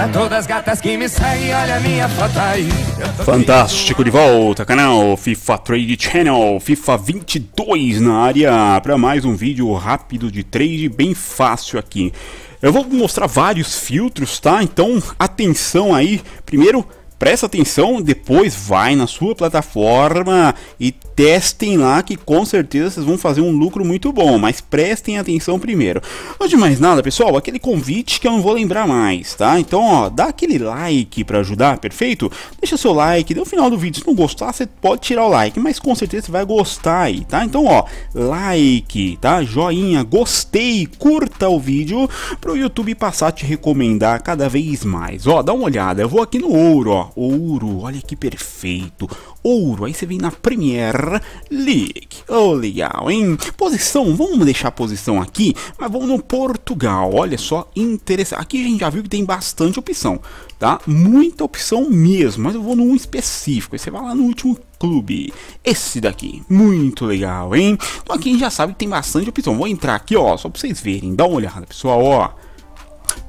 Pra todas as gatas que me seguem, olha minha foto aí. Fantástico de volta, canal FIFA Trade Channel, FIFA 22 na área, para mais um vídeo rápido de trade, bem fácil aqui. Eu vou mostrar vários filtros, tá? Então, atenção aí. Primeiro, Presta atenção, depois vai na sua plataforma e testem lá que com certeza vocês vão fazer um lucro muito bom, mas prestem atenção primeiro. Antes de mais nada, pessoal, aquele convite que eu não vou lembrar mais, tá? Então, ó, dá aquele like para ajudar, perfeito? Deixa seu like, no final do vídeo, se não gostar, você pode tirar o like, mas com certeza você vai gostar aí, tá? Então, ó, like, tá? Joinha, gostei, curta o vídeo para o YouTube passar a te recomendar cada vez mais. Ó, dá uma olhada, eu vou aqui no ouro, ó, ouro, olha que perfeito, ouro, aí você vem na Premier League, oh legal, hein, posição, vamos deixar a posição aqui, mas vamos no Portugal, olha só, interessante, aqui a gente já viu que tem bastante opção, tá, muita opção mesmo, mas eu vou num específico, aí você vai lá no último clube. Esse daqui, muito legal, hein? Então aqui a gente já sabe que tem bastante opção. Vou entrar aqui, ó, só pra vocês verem. Dá uma olhada, pessoal, ó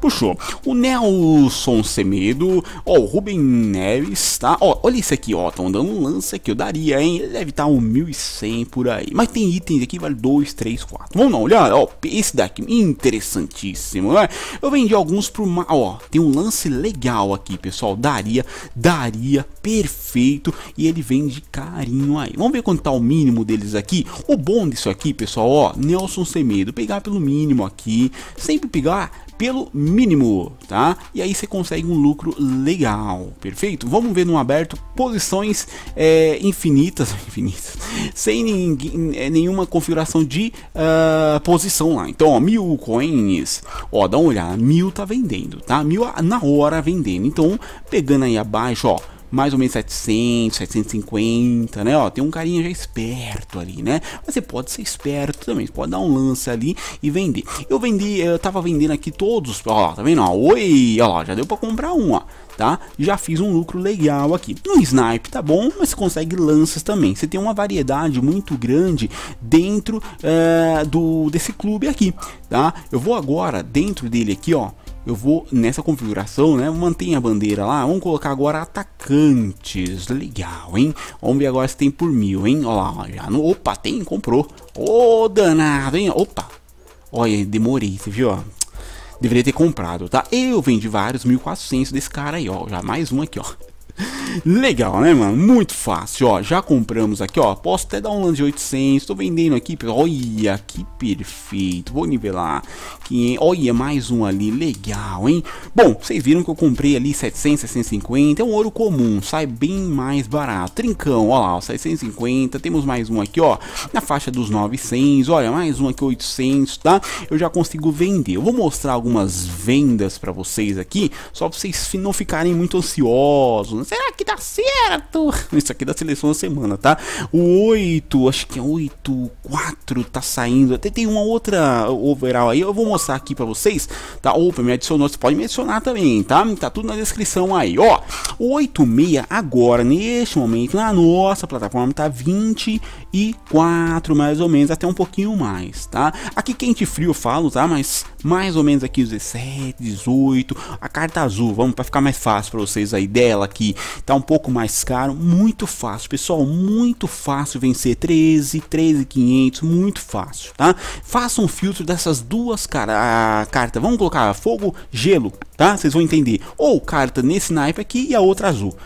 puxou. O Nelson Semedo, ó, o Rubem Neves, tá? Ó, olha isso aqui, ó, tão dando um lance aqui, eu daria, hein? Ele deve estar tá 1.100 por aí. Mas tem itens aqui, vale 2, 3, 4. Vamos dar uma olhada, ó, esse daqui, interessantíssimo, né? Eu vendi alguns pro, ó, tem um lance legal aqui, pessoal, daria, daria, perfeito, e ele vem de carinho aí. Vamos ver quanto tá o mínimo deles aqui? O bom disso aqui, pessoal, ó, Nelson Semedo, pegar pelo mínimo aqui, sempre pegar pelo mínimo mínimo, tá? E aí você consegue um lucro legal, perfeito? Vamos ver no aberto posições é, infinitas, infinitas, sem ninguém, é, nenhuma configuração de uh, posição lá. Então, ó, mil coins, ó, dá uma olhada, mil tá vendendo, tá? Mil na hora vendendo. Então, pegando aí abaixo, ó mais ou menos 700, 750, né? Ó, tem um carinha já esperto ali, né? Mas você pode ser esperto também, você pode dar um lance ali e vender. Eu vendi, eu tava vendendo aqui todos, ó, tá vendo? Ó, oi, ó, já deu para comprar um, ó. Tá? Já fiz um lucro legal aqui. No snipe tá bom, mas você consegue lances também. Você tem uma variedade muito grande dentro é, do desse clube aqui, tá? Eu vou agora dentro dele aqui, ó eu vou nessa configuração, né? Mantém a bandeira lá. Vamos colocar agora atacantes. Legal, hein? Vamos ver agora se tem por mil, hein? Olha lá, já no... Opa, tem, comprou. Ô, oh, danado, hein? Opa. Olha, demorei, você viu, ó. Deveria ter comprado, tá? Eu vendi vários, 1.400 desse cara aí, ó. Já mais um aqui, ó. Legal, né, mano? Muito fácil, ó. Já compramos aqui, ó. Posso até dar um lance de 800. Tô vendendo aqui. Olha, que perfeito. Vou nivelar. Que, olha, mais um ali. Legal, hein? Bom, vocês viram que eu comprei ali 700, 750. É um ouro comum. Sai bem mais barato. Trincão, ó lá, ó, 750. Temos mais um aqui, ó. Na faixa dos 900. Olha, mais um aqui, 800, tá? Eu já consigo vender. Eu vou mostrar algumas vendas pra vocês aqui. Só pra vocês não ficarem muito ansiosos, Será que dá certo? Isso aqui da seleção da semana, tá? O 8, acho que é 8, 4 tá saindo. Até tem uma outra overall aí, eu vou mostrar aqui pra vocês, tá? Opa, me adicionou, você pode me adicionar também, tá? Tá tudo na descrição aí, ó. O 6, agora, neste momento, na nossa plataforma tá 24 mais ou menos, até um pouquinho mais, tá? Aqui quente e frio eu falo, tá? Mas mais ou menos aqui os 17, 18. A carta azul, vamos para ficar mais fácil para vocês aí dela aqui, tá um pouco mais caro, muito fácil, pessoal, muito fácil vencer 13, 13,500, muito fácil, tá? Faça um filtro dessas duas cara, carta, vamos colocar fogo, gelo, tá? Vocês vão entender. Ou carta nesse naipe aqui e a outra azul.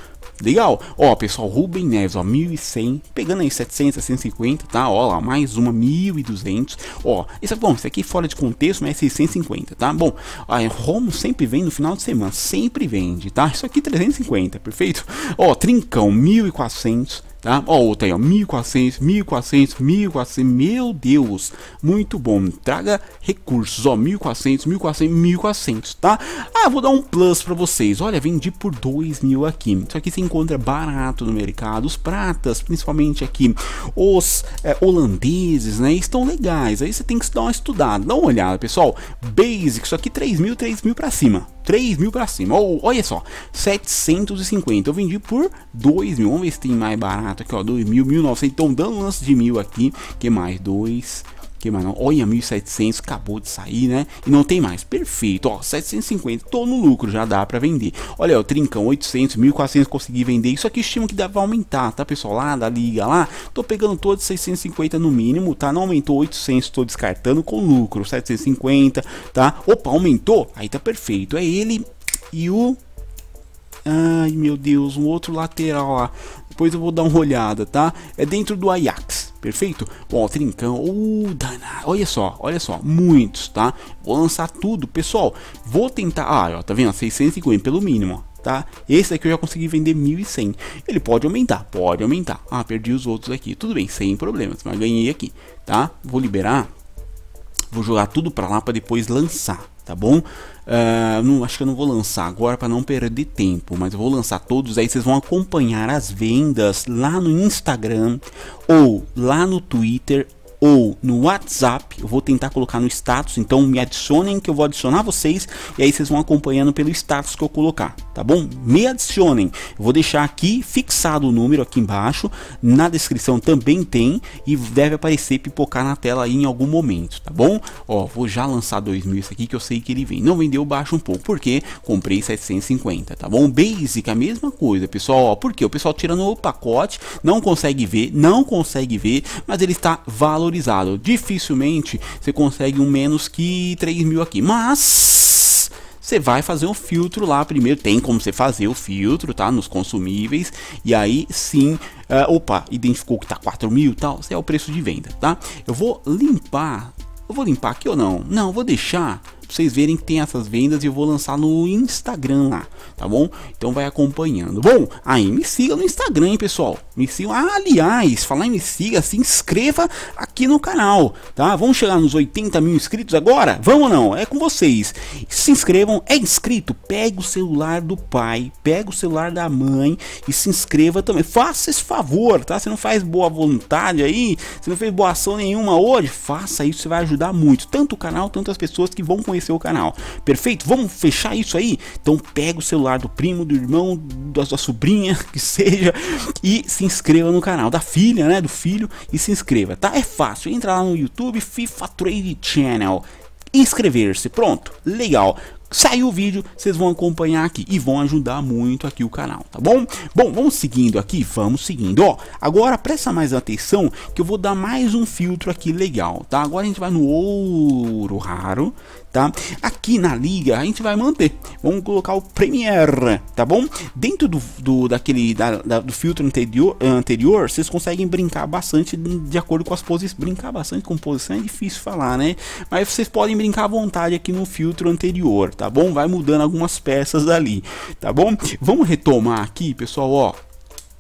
Legal? Ó, pessoal, Rubem Neves, ó, 1100, pegando aí 700, 750, tá? Ó lá, mais uma, 1200. Ó, isso é bom, isso aqui fora de contexto, mas é 650, tá? Bom, a Romo sempre vem no final de semana, sempre vende, tá? Isso aqui 350, perfeito? Ó, Trincão, 1400 Tá? Ó, outra aí, ó, 1400, 1400, 1400, meu Deus, muito bom, traga recursos, ó, 1400, 1400, 1400, tá? Ah, vou dar um plus pra vocês, olha, vendi por 2000 aqui, isso aqui se encontra barato no mercado, os pratas, principalmente aqui, os é, holandeses, né, estão legais, aí você tem que dar uma estudada, dá uma olhada, pessoal, basic, isso aqui 3000, 3000 pra cima, 3 mil pra cima, ou, olha só, 750, eu vendi por 2 mil, vamos ver se tem mais barato barato aqui, ó. 2.000, 1.900. Então, dando lance de mil aqui. Que mais? Dois. Que mais não? Olha, 1.700. Acabou de sair, né? E não tem mais. Perfeito, ó. 750. Tô no lucro, já dá pra vender. Olha, ó. Trincão, 800, 1.400. Consegui vender. Isso aqui estima que deve aumentar, tá, pessoal? Lá da liga lá. Tô pegando todos 650 no mínimo, tá? Não aumentou 800. Tô descartando com lucro. 750, tá? Opa, aumentou. Aí tá perfeito. É ele e o Ai meu Deus, um outro lateral lá. Depois eu vou dar uma olhada, tá? É dentro do Ajax, perfeito? Bom, Trincão, oh, olha só, olha só, muitos, tá? Vou lançar tudo, pessoal. Vou tentar, ah, ó, tá vendo? 650 pelo mínimo, tá? Esse aqui eu já consegui vender 1.100. Ele pode aumentar, pode aumentar. Ah, perdi os outros aqui. Tudo bem, sem problemas, mas ganhei aqui, tá? Vou liberar, vou jogar tudo pra lá pra depois lançar, tá bom? Uh, não, acho que eu não vou lançar agora para não perder tempo, mas eu vou lançar todos aí. Vocês vão acompanhar as vendas lá no Instagram ou lá no Twitter ou no WhatsApp. Eu vou tentar colocar no status, então me adicionem que eu vou adicionar vocês e aí vocês vão acompanhando pelo status que eu colocar, tá bom? Me adicionem. vou deixar aqui fixado o número aqui embaixo, na descrição também tem e deve aparecer pipocar na tela aí em algum momento, tá bom? Ó, vou já lançar 2000 isso aqui que eu sei que ele vem. Não vendeu, baixo um pouco, porque comprei 750, tá bom? Basic, a mesma coisa, pessoal, ó, porque o pessoal tirando o pacote, não consegue ver, não consegue ver, mas ele está valorizado. Dificilmente você consegue um menos que 3 mil aqui, mas você vai fazer um filtro lá primeiro. Tem como você fazer o filtro, tá? Nos consumíveis. E aí sim, uh, opa, identificou que tá 4 mil tal. Esse é o preço de venda, tá? Eu vou limpar. Eu vou limpar aqui ou não? Não, vou deixar vocês verem que tem essas vendas e eu vou lançar no Instagram lá, tá bom? Então vai acompanhando. Bom, aí me siga no Instagram, hein, pessoal. Me siga. Ah, aliás, falar em me siga, se inscreva aqui no canal, tá? Vamos chegar nos 80 mil inscritos agora? Vamos ou não? É com vocês. Se inscrevam, é inscrito? Pega o celular do pai, pega o celular da mãe e se inscreva também. Faça esse favor, tá? Você não faz boa vontade aí, você não fez boa ação nenhuma hoje, faça isso, você vai ajudar muito. Tanto o canal, tanto as pessoas que vão conhecer o canal. Perfeito? Vamos fechar isso aí? Então pega o celular do primo, do irmão, da sua sobrinha, que seja, e se inscreva no canal da filha, né? Do filho, e se inscreva, tá? É fácil. Entra lá no YouTube, FIFA Trade Channel. Inscrever-se, pronto, legal saiu o vídeo, vocês vão acompanhar aqui e vão ajudar muito aqui o canal, tá bom? Bom, vamos seguindo aqui, vamos seguindo, ó. Agora presta mais atenção que eu vou dar mais um filtro aqui legal, tá? Agora a gente vai no ouro raro, tá? Aqui na liga a gente vai manter, vamos colocar o premier tá bom? Dentro do, do daquele da, da, do filtro anterior, anterior, vocês conseguem brincar bastante de acordo com as posições, brincar bastante com posição é difícil falar, né? Mas vocês podem brincar à vontade aqui no filtro anterior, tá bom? Vai mudando algumas peças ali, tá bom? Vamos retomar aqui, pessoal, ó.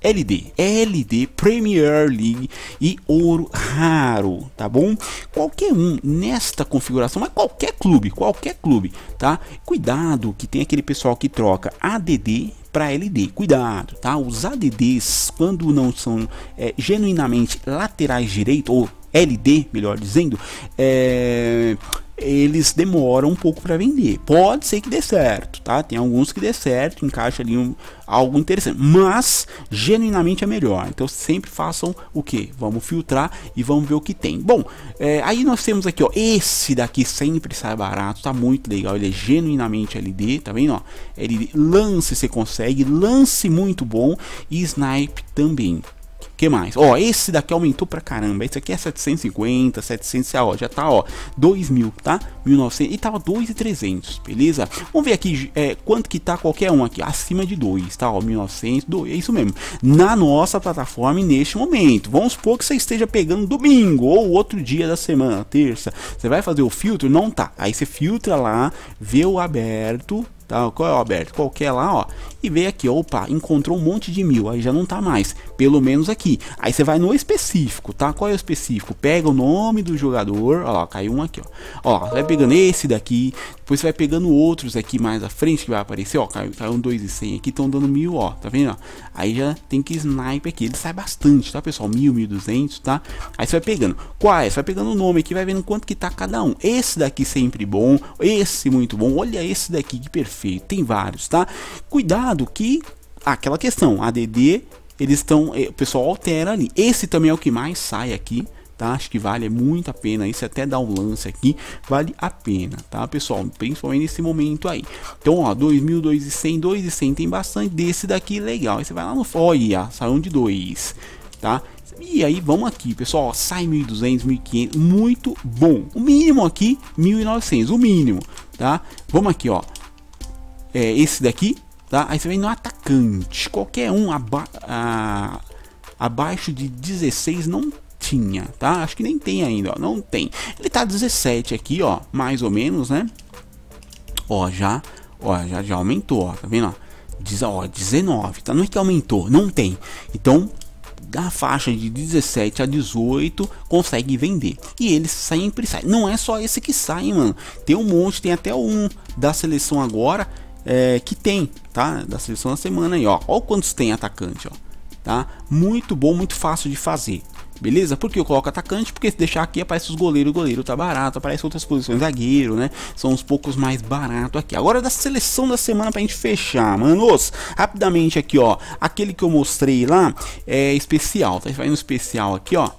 LD, LD Premier League e ouro raro, tá bom? Qualquer um nesta configuração, mas qualquer clube, qualquer clube, tá? Cuidado que tem aquele pessoal que troca ADD para LD. Cuidado, tá? Os ADDs, quando não são é, genuinamente laterais direito ou LD, melhor dizendo, é, eles demoram um pouco para vender. Pode ser que dê certo, tá? Tem alguns que dê certo, encaixa ali um, algo interessante, mas genuinamente é melhor. Então sempre façam o que? Vamos filtrar e vamos ver o que tem. Bom, é, aí nós temos aqui, ó, esse daqui sempre sai barato, tá muito legal. Ele é genuinamente LD, tá vendo? Ó, LD, lance você consegue, lance muito bom e snipe também que mais? Ó, esse daqui aumentou pra caramba. Esse aqui é 750, 700, ó, já tá, ó, 2000, tá? 1900 e tava 2,300, tá, beleza? Vamos ver aqui é, quanto que tá qualquer um aqui, acima de 2, tá? Ó, 1900, 2, é isso mesmo. Na nossa plataforma neste momento. Vamos supor que você esteja pegando domingo ou outro dia da semana, terça. Você vai fazer o filtro? Não tá. Aí você filtra lá, vê o aberto, Tá, qual é o aberto? Qualquer lá, ó. E vê aqui, opa, encontrou um monte de mil. Aí já não tá mais. Pelo menos aqui. Aí você vai no específico, tá? Qual é o específico? Pega o nome do jogador. Ó, caiu um aqui, ó. Ó, vai pegando esse daqui. Depois você vai pegando outros aqui mais à frente que vai aparecer, ó. Caiu, caiu um 2 e 100 aqui, estão dando mil, ó. Tá vendo, ó? Aí já tem que sniper aqui. Ele sai bastante, tá, pessoal? Mil, mil duzentos, tá? Aí você vai pegando. Quais? É? Você vai pegando o nome aqui, vai vendo quanto que tá cada um. Esse daqui sempre bom. Esse muito bom. Olha esse daqui, que perfeito perfeito, tem vários, tá? Cuidado que aquela questão, ADD, eles estão, eh, o pessoal altera ali. Esse também é o que mais sai aqui, tá? Acho que vale muito a pena. Isso até dá um lance aqui, vale a pena, tá, pessoal? Principalmente nesse momento aí. Então, ó, 2000, 2100, 2100 tem bastante desse daqui legal. Aí você vai lá no olha, saiu um de dois, tá? E aí, vamos aqui, pessoal, sai 1200, 1500, muito bom. O mínimo aqui, 1900, o mínimo, tá? Vamos aqui, ó é, esse daqui, tá? Aí você vem no atacante, qualquer um aba a, abaixo de 16 não tinha, tá? Acho que nem tem ainda, ó, não tem. Ele tá 17 aqui, ó, mais ou menos, né? Ó, já, ó, já, já aumentou, ó, tá vendo, ó? Diz, ó, 19, tá? Não é que aumentou, não tem. Então, da faixa de 17 a 18 consegue vender. E eles sempre precisar Não é só esse que sai, mano. Tem um monte, tem até um da seleção agora é, que tem, tá? Da seleção da semana aí, ó. Olha quantos tem atacante, ó. Tá? Muito bom, muito fácil de fazer. Beleza? Porque eu coloco atacante, porque se deixar aqui aparece os goleiros, o goleiro tá barato, aparece outras posições, zagueiro, né? São os poucos mais barato aqui. Agora da seleção da semana pra gente fechar, manos. Rapidamente aqui, ó. Aquele que eu mostrei lá é especial, tá? Vai no especial aqui, ó.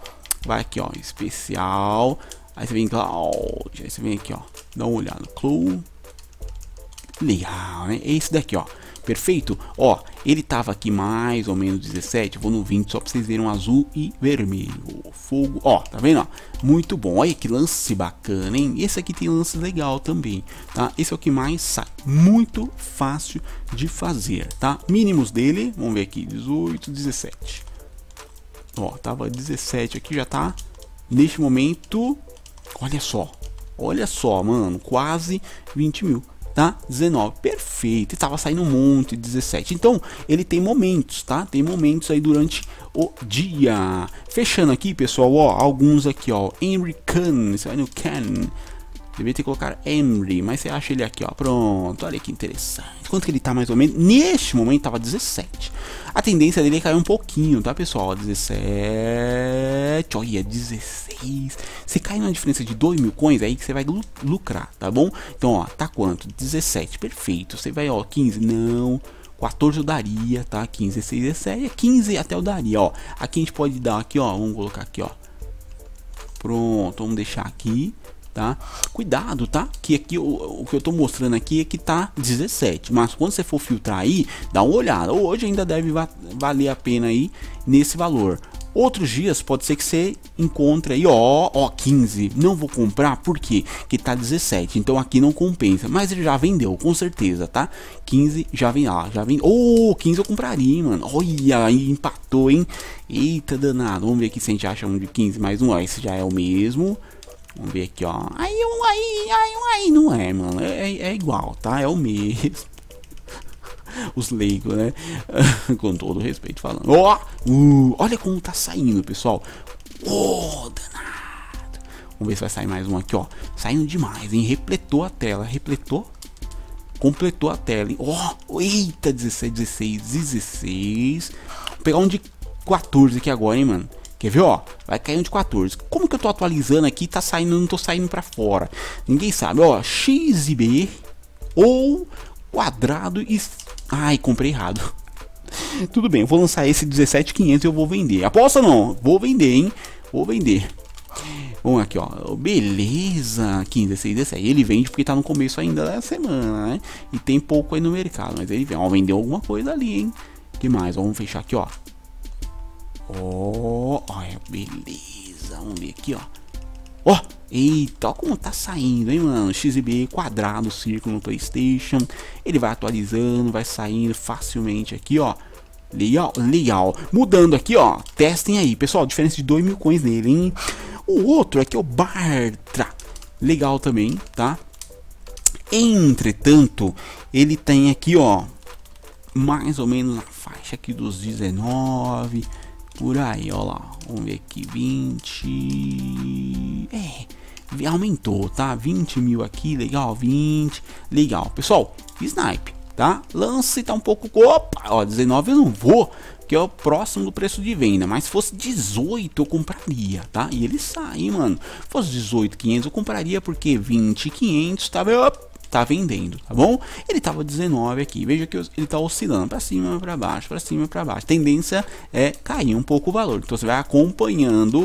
Vai aqui, ó, especial. Aí você vem Cloud, aí você vem aqui, ó. Dá uma olhada, Cloud legal, né? É esse daqui, ó. Perfeito? Ó, ele tava aqui mais ou menos 17, vou no 20 só pra vocês verem um azul e vermelho. Fogo, ó, tá vendo? Ó? Muito bom, olha que lance bacana, hein? Esse aqui tem lance legal também, tá? Esse é o que mais sai, muito fácil de fazer, tá? Mínimos dele, vamos ver aqui, 18, 17. Ó, tava 17 aqui, já tá neste momento, olha só, olha só, mano, quase 20 mil tá? 19. Perfeito. E tava saindo um monte, 17. Então, ele tem momentos, tá? Tem momentos aí durante o dia. Fechando aqui, pessoal, ó, alguns aqui, ó. Henry Can, você vai no Devia ter que colocar Emery, mas você acha ele aqui, ó. Pronto, olha que interessante. Quanto que ele tá mais ou menos? Neste momento tava 17. A tendência dele é cair um pouquinho, tá, pessoal? 17. Olha, 16. Se cair uma diferença de 2 mil coins, é aí que você vai lucrar, tá bom? Então, ó, tá quanto? 17. Perfeito. Você vai, ó, 15. Não. 14 eu daria, tá? 15, 16, 17. 15 até eu daria, ó. Aqui a gente pode dar aqui, ó. Vamos colocar aqui, ó. Pronto, vamos deixar aqui tá? Cuidado, tá? Que aqui o, o que eu tô mostrando aqui é que tá 17, mas quando você for filtrar aí, dá uma olhada. Hoje ainda deve va valer a pena aí nesse valor. Outros dias pode ser que você encontre aí, ó, ó, 15. Não vou comprar porque que tá 17. Então aqui não compensa, mas ele já vendeu, com certeza, tá? 15 já vem lá, ah, já vem. ou oh, 15 eu compraria, mano. Olha, empatou, hein? Eita danado. Vamos ver aqui se a gente acha um de 15 mais um, ó, esse já é o mesmo. Vamos ver aqui, ó. Aí, um aí, aí, um aí. Não é, mano. É, é, é igual, tá? É o mesmo. Os leigos, né? Com todo respeito falando. Ó! Oh! Uh, olha como tá saindo, pessoal. Ô, oh, danado. Vamos ver se vai sair mais um aqui, ó. Saindo demais, hein? Repletou a tela. Repletou. Completou a tela, hein? Ó! Oh, eita, 16, 16, 16. Vou pegar um de 14 aqui agora, hein, mano. Quer ver, ó? Vai cair um de 14. Como que eu tô atualizando aqui? Tá saindo, não tô saindo para fora. Ninguém sabe, ó. X e B ou quadrado e. Ai, comprei errado. Tudo bem, eu vou lançar esse 17,500 e eu vou vender. Aposta não, vou vender, hein? Vou vender. Bom, aqui ó, beleza, 15, 16, 17. Ele vende porque tá no começo ainda da semana, né? E tem pouco aí no mercado, mas ele vem, ó, vendeu alguma coisa ali, hein? Que mais? vamos fechar aqui, ó. Ó, oh, olha, beleza. Vamos ver aqui, ó. Ó, oh, eita, como tá saindo, hein, mano? XB quadrado, círculo no Playstation. Ele vai atualizando, vai saindo facilmente aqui, ó. Legal, legal. Mudando aqui, ó. Testem aí, pessoal. Diferença de 2 mil coins nele, hein? O outro aqui é o Bartra. Legal também, tá? Entretanto, ele tem aqui, ó. Mais ou menos na faixa aqui dos 19 por aí, ó lá. Vamos ver aqui, 20. É, aumentou, tá? 20 mil aqui, legal, 20. Legal, pessoal, snipe, tá? Lance tá um pouco. Opa, ó, 19 eu não vou, que é o próximo do preço de venda. Mas se fosse 18 eu compraria, tá? E ele sai, mano. Se fosse 500, eu compraria, porque 20, 500, Tá? tá vendendo, tá bom? Ele tava 19 aqui, veja que ele tá oscilando para cima, para baixo, para cima, para baixo. tendência é cair um pouco o valor. Então você vai acompanhando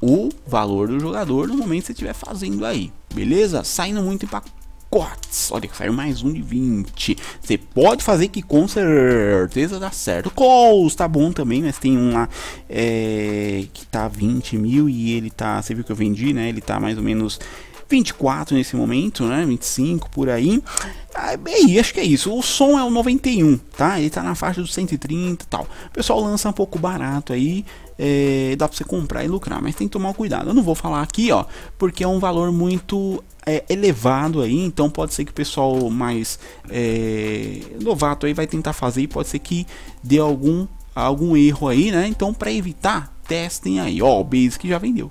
o valor do jogador no momento que você estiver fazendo aí, beleza? Saindo muito em pacotes. Olha que saiu mais um de 20. Você pode fazer que com certeza dá certo. Calls tá bom também, mas tem um lá eh, é, que tá 20 mil e ele tá. Você viu que eu vendi, né? Ele tá mais ou menos 24 nesse momento, né? 25 por aí. Ah, e acho que é isso. O som é o 91, tá? Ele tá na faixa dos 130 e tal. O pessoal lança um pouco barato aí. É, dá pra você comprar e lucrar, mas tem que tomar cuidado. Eu não vou falar aqui, ó, porque é um valor muito é, elevado aí, então pode ser que o pessoal mais é, novato aí vai tentar fazer e pode ser que dê algum, algum erro aí, né? Então, para evitar, testem aí, ó, o Basic já vendeu.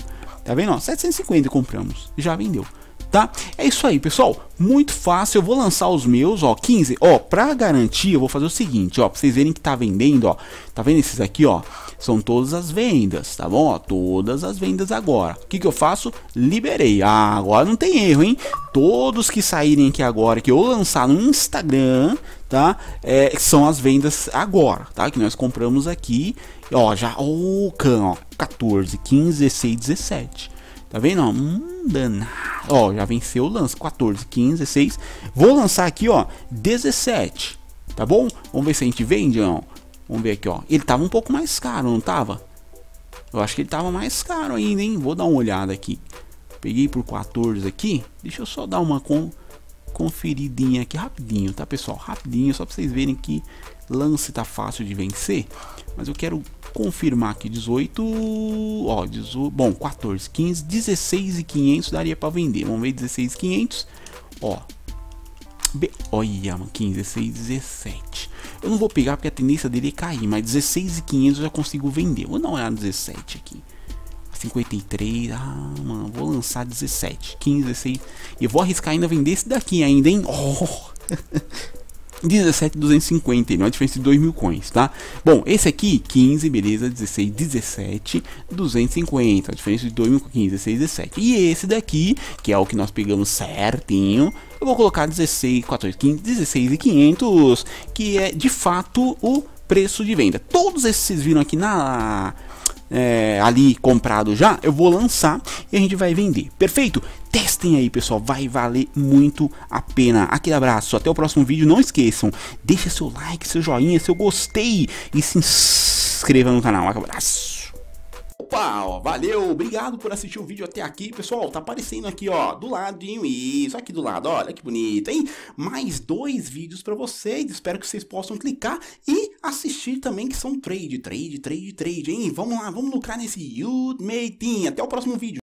Tá vendo? Ó, 750 compramos. Já vendeu. Tá? É isso aí, pessoal. Muito fácil. Eu vou lançar os meus, ó, 15. Ó, pra garantir, eu vou fazer o seguinte, ó, pra vocês verem que tá vendendo, ó. Tá vendo esses aqui, ó? São todas as vendas, tá bom? Ó, todas as vendas agora. O que que eu faço? Liberei. Ah, agora não tem erro, hein? Todos que saírem aqui agora, que eu lançar no Instagram, tá? É, são as vendas agora, tá? Que nós compramos aqui Ó, já. Ô, oh, can, ó. 14, 15, 16, 17. Tá vendo? Ó, hum, danado. Ó, já venceu o lance. 14, 15, 16. Vou lançar aqui, ó. 17. Tá bom? Vamos ver se a gente vende, ó. Vamos ver aqui, ó. Ele tava um pouco mais caro, não tava? Eu acho que ele tava mais caro ainda, hein? Vou dar uma olhada aqui. Peguei por 14 aqui. Deixa eu só dar uma com conferidinha aqui rapidinho, tá pessoal? Rapidinho, só para vocês verem que lance tá fácil de vencer, mas eu quero confirmar aqui 18, ó, 18, bom, 14, 15, 16 e 500 daria para vender. Vamos ver 16 e 500. Ó. Be, olha, 15, 16, 17. Eu não vou pegar porque a tendência dele é cair, mas 16 e 500 eu já consigo vender. Vou dar uma olhada 17 aqui. 53. Ah, mano, vou lançar 17, 15, 16. E vou arriscar ainda vender esse daqui ainda, hein? Oh! 17,250, ele é diferença de 2 mil coins, tá? Bom, esse aqui, 15, beleza, 16, 17, 250, a diferença de 2 mil, 15, 16, 17. E esse daqui, que é o que nós pegamos certinho, eu vou colocar 16, 14, 15, 16 e 500, que é de fato o preço de venda. Todos esses viram aqui na é, ali comprado já, eu vou lançar e a gente vai vender. Perfeito? Testem aí, pessoal, vai valer muito a pena. Aquele abraço, até o próximo vídeo. Não esqueçam, deixa seu like, seu joinha, seu gostei e se inscreva no canal. Um abraço. Opa, ó, valeu, obrigado por assistir o vídeo até aqui, pessoal. Tá aparecendo aqui, ó, do ladinho, isso, aqui do lado, olha que bonito, hein? Mais dois vídeos para vocês, espero que vocês possam clicar e assistir também, que são trade, trade, trade, trade, hein? Vamos lá, vamos lucrar nesse Ultimate Team. Até o próximo vídeo.